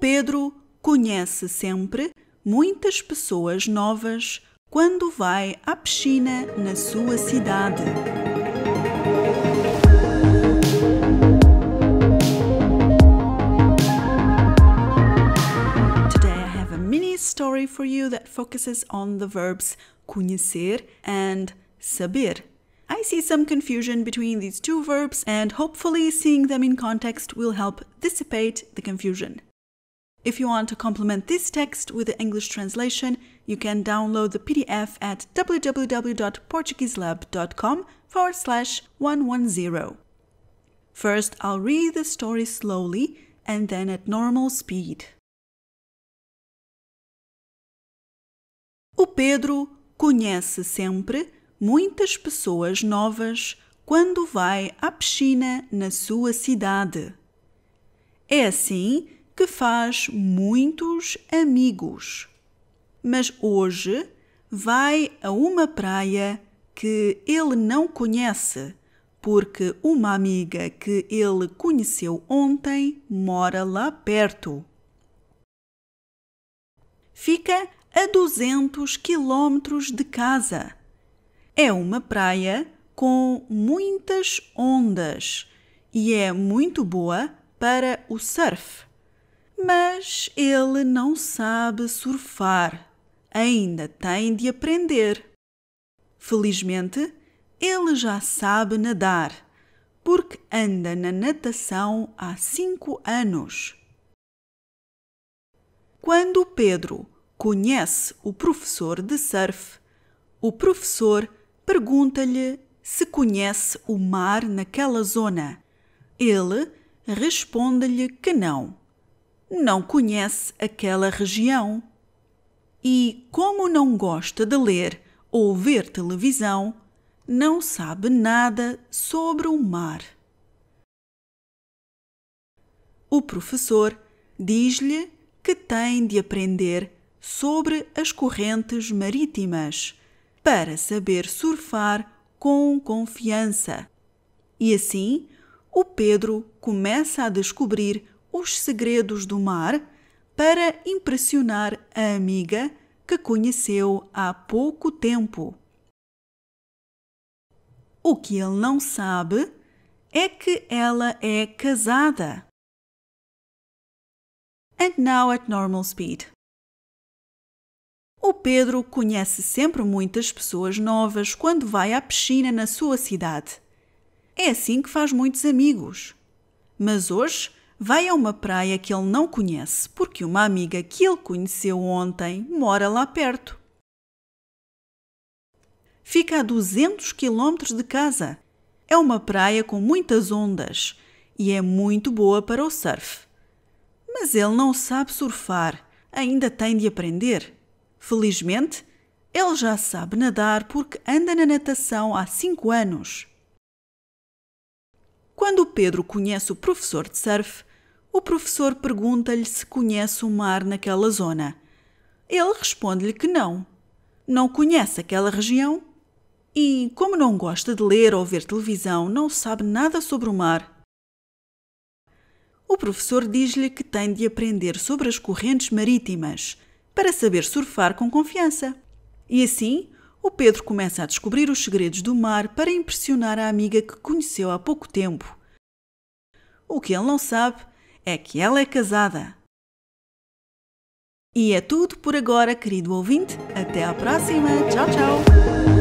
Pedro conhece sempre muitas pessoas novas quando vai à piscina na sua cidade. Today I have a mini story for you that focuses on the verbs conhecer and saber. I see some confusion between these two verbs and hopefully seeing them in context will help dissipate the confusion. If you want to complement this text with the English translation, you can download the PDF at www.portugueselab.com forward slash 110. First, I'll read the story slowly and then at normal speed. O Pedro conhece sempre muitas pessoas novas quando vai à piscina na sua cidade. É assim que faz muitos amigos. Mas hoje vai a uma praia que ele não conhece, porque uma amiga que ele conheceu ontem mora lá perto. Fica a 200 quilômetros de casa. É uma praia com muitas ondas e é muito boa para o surf mas ele não sabe surfar. Ainda tem de aprender. Felizmente, ele já sabe nadar, porque anda na natação há cinco anos. Quando Pedro conhece o professor de surf, o professor pergunta-lhe se conhece o mar naquela zona. Ele responde-lhe que não não conhece aquela região. E como não gosta de ler ou ver televisão, não sabe nada sobre o mar. O professor diz-lhe que tem de aprender sobre as correntes marítimas para saber surfar com confiança. E assim, o Pedro começa a descobrir os Segredos do Mar para impressionar a amiga que conheceu há pouco tempo. O que ele não sabe é que ela é casada. And now at normal speed. O Pedro conhece sempre muitas pessoas novas quando vai à piscina na sua cidade. É assim que faz muitos amigos. Mas hoje vai a uma praia que ele não conhece, porque uma amiga que ele conheceu ontem mora lá perto. Fica a 200 quilômetros de casa. É uma praia com muitas ondas e é muito boa para o surf. Mas ele não sabe surfar, ainda tem de aprender. Felizmente, ele já sabe nadar porque anda na natação há 5 anos. Quando Pedro conhece o professor de surf, o professor pergunta-lhe se conhece o mar naquela zona. Ele responde-lhe que não. Não conhece aquela região e, como não gosta de ler ou ver televisão, não sabe nada sobre o mar. O professor diz-lhe que tem de aprender sobre as correntes marítimas para saber surfar com confiança. E assim, o Pedro começa a descobrir os segredos do mar para impressionar a amiga que conheceu há pouco tempo. O que ele não sabe é que ela é casada. E é tudo por agora, querido ouvinte. Até à próxima. Tchau, tchau.